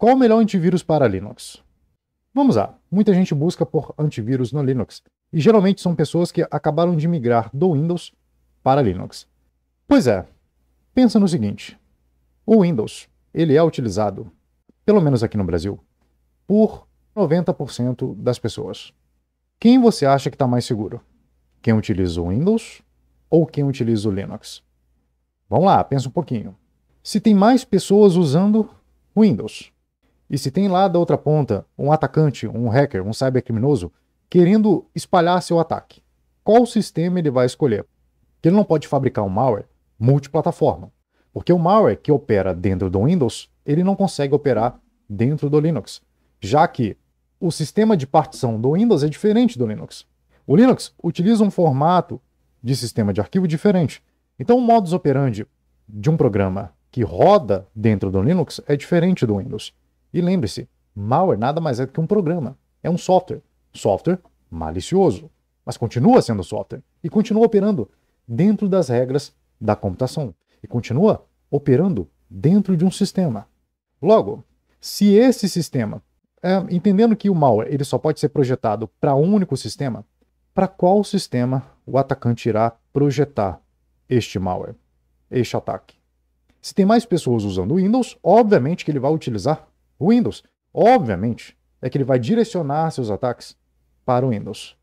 Qual o melhor antivírus para Linux? Vamos lá, muita gente busca por antivírus no Linux, e geralmente são pessoas que acabaram de migrar do Windows para Linux. Pois é, pensa no seguinte: o Windows, ele é utilizado, pelo menos aqui no Brasil, por 90% das pessoas. Quem você acha que está mais seguro? Quem utiliza o Windows ou quem utiliza o Linux? Vamos lá, pensa um pouquinho. Se tem mais pessoas usando Windows, e se tem lá da outra ponta um atacante, um hacker, um cybercriminoso, querendo espalhar seu ataque, qual sistema ele vai escolher? Porque ele não pode fabricar um malware multiplataforma. Porque o malware que opera dentro do Windows, ele não consegue operar dentro do Linux, já que o sistema de partição do Windows é diferente do Linux. O Linux utiliza um formato de sistema de arquivo diferente. Então, o modus operandi de um programa que roda dentro do Linux é diferente do Windows. E lembre-se, malware nada mais é do que um programa, é um software. Software malicioso, mas continua sendo software e continua operando dentro das regras da computação e continua operando dentro de um sistema. Logo, se esse sistema, é, entendendo que o malware ele só pode ser projetado para um único sistema, para qual sistema o atacante irá projetar este malware, este ataque? Se tem mais pessoas usando Windows, obviamente que ele vai utilizar o Windows. Obviamente, é que ele vai direcionar seus ataques para o Windows.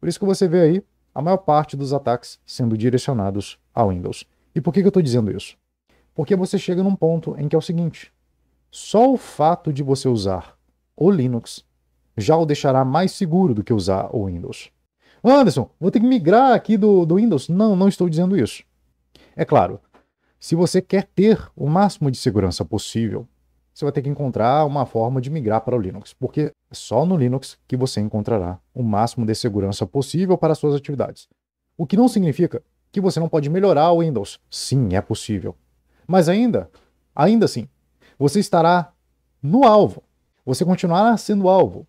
Por isso que você vê aí a maior parte dos ataques sendo direcionados ao Windows. E por que, que eu estou dizendo isso? Porque você chega num ponto em que é o seguinte: só o fato de você usar o Linux já o deixará mais seguro do que usar o Windows. Anderson, vou ter que migrar aqui do, do Windows? Não, não estou dizendo isso. É claro, se você quer ter o máximo de segurança possível você vai ter que encontrar uma forma de migrar para o Linux, porque é só no Linux que você encontrará o máximo de segurança possível para suas atividades. O que não significa que você não pode melhorar o Windows. Sim, é possível. Mas ainda, ainda assim, você estará no alvo. Você continuará sendo alvo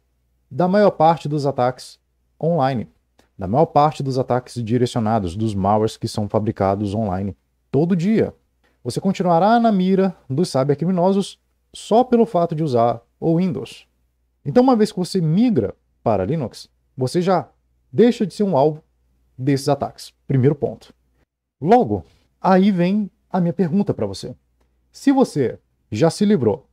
da maior parte dos ataques online, da maior parte dos ataques direcionados, dos malwares que são fabricados online todo dia. Você continuará na mira dos cybercriminosos só pelo fato de usar o Windows. Então, uma vez que você migra para Linux, você já deixa de ser um alvo desses ataques. Primeiro ponto. Logo, aí vem a minha pergunta para você. Se você já se livrou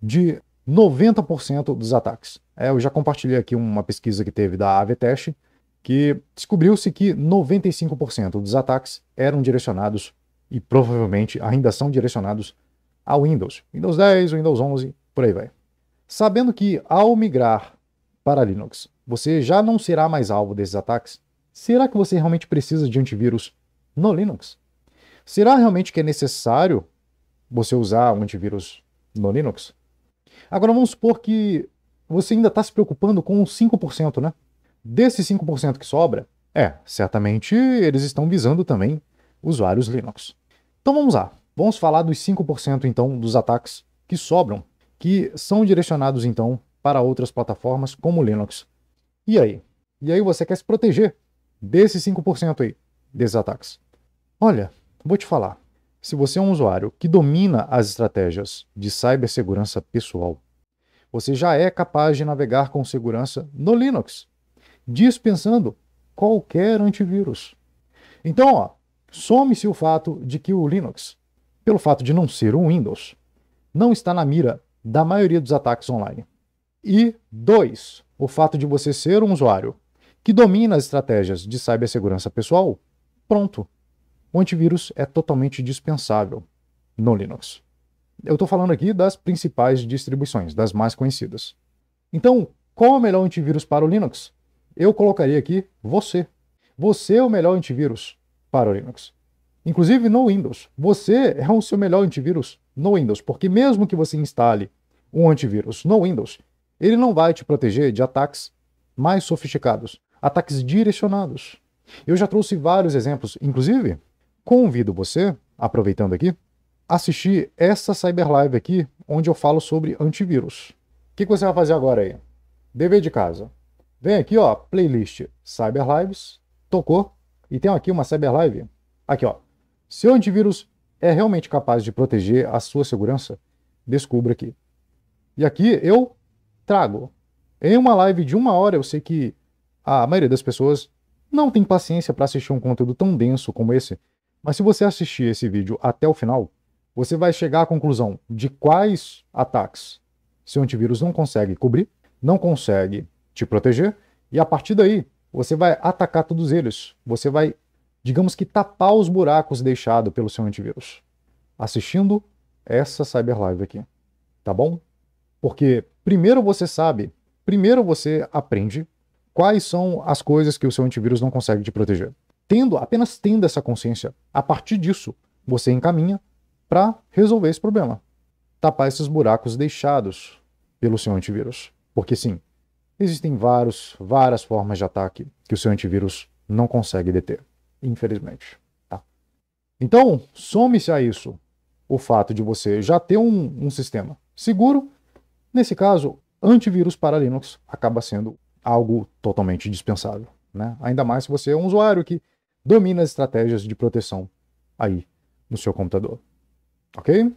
de 90% dos ataques, é, eu já compartilhei aqui uma pesquisa que teve da Avetest, que descobriu-se que 95% dos ataques eram direcionados e provavelmente ainda são direcionados a Windows. Windows 10, Windows 11, por aí vai. Sabendo que ao migrar para Linux, você já não será mais alvo desses ataques, será que você realmente precisa de antivírus no Linux? Será realmente que é necessário você usar um antivírus no Linux? Agora vamos supor que você ainda está se preocupando com 5%, né? Desses 5% que sobra, é, certamente eles estão visando também usuários Linux. Então vamos lá. Vamos falar dos 5% então dos ataques que sobram, que são direcionados então para outras plataformas como Linux. E aí? E aí você quer se proteger desses 5% aí, desses ataques. Olha, vou te falar. Se você é um usuário que domina as estratégias de cibersegurança pessoal, você já é capaz de navegar com segurança no Linux, dispensando qualquer antivírus. Então, ó, some-se o fato de que o Linux pelo fato de não ser um Windows, não está na mira da maioria dos ataques online. E dois, o fato de você ser um usuário que domina as estratégias de cibersegurança pessoal, pronto. O antivírus é totalmente dispensável no Linux. Eu estou falando aqui das principais distribuições, das mais conhecidas. Então, qual é o melhor antivírus para o Linux? Eu colocaria aqui você. Você é o melhor antivírus para o Linux inclusive no Windows. Você é o seu melhor antivírus no Windows, porque mesmo que você instale um antivírus no Windows, ele não vai te proteger de ataques mais sofisticados, ataques direcionados. Eu já trouxe vários exemplos, inclusive convido você, aproveitando aqui, assistir essa Cyber Live aqui, onde eu falo sobre antivírus. O que, que, você vai fazer agora aí? Dever de casa. Vem aqui, ó, playlist Cyber Lives, tocou, e tem aqui uma Cyber Live, aqui ó, seu antivírus é realmente capaz de proteger a sua segurança? Descubra aqui. E aqui eu trago. Em uma live de uma hora, eu sei que a maioria das pessoas não tem paciência para assistir um conteúdo tão denso como esse, mas se você assistir esse vídeo até o final, você vai chegar à conclusão de quais ataques seu antivírus não consegue cobrir, não consegue te proteger, e a partir daí você vai atacar todos eles. Você vai digamos que tapar os buracos deixados pelo seu antivírus, assistindo essa cyber live aqui, tá bom? Porque primeiro você sabe, primeiro você aprende quais são as coisas que o seu antivírus não consegue te proteger. Tendo, apenas tendo essa consciência, a partir disso, você encaminha para resolver esse problema. Tapar esses buracos deixados pelo seu antivírus. Porque sim, existem vários, várias formas de ataque que o seu antivírus não consegue deter infelizmente. Tá? Então, some-se a isso o fato de você já ter um, um sistema seguro. Nesse caso, antivírus para Linux acaba sendo algo totalmente dispensável. Né? Ainda mais se você é um usuário que domina as estratégias de proteção aí no seu computador. Ok?